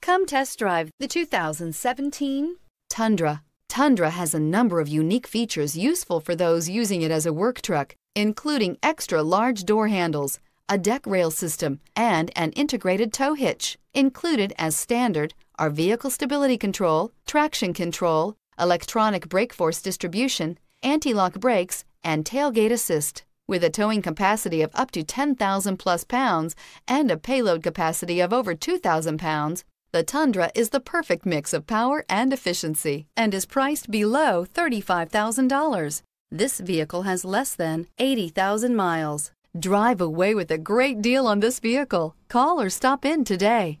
Come test drive the 2017 Tundra. Tundra has a number of unique features useful for those using it as a work truck, including extra large door handles, a deck rail system, and an integrated tow hitch. Included as standard are vehicle stability control, traction control, electronic brake force distribution, anti-lock brakes, and tailgate assist. With a towing capacity of up to 10,000 plus pounds and a payload capacity of over 2,000 pounds, the Tundra is the perfect mix of power and efficiency and is priced below $35,000. This vehicle has less than 80,000 miles. Drive away with a great deal on this vehicle. Call or stop in today.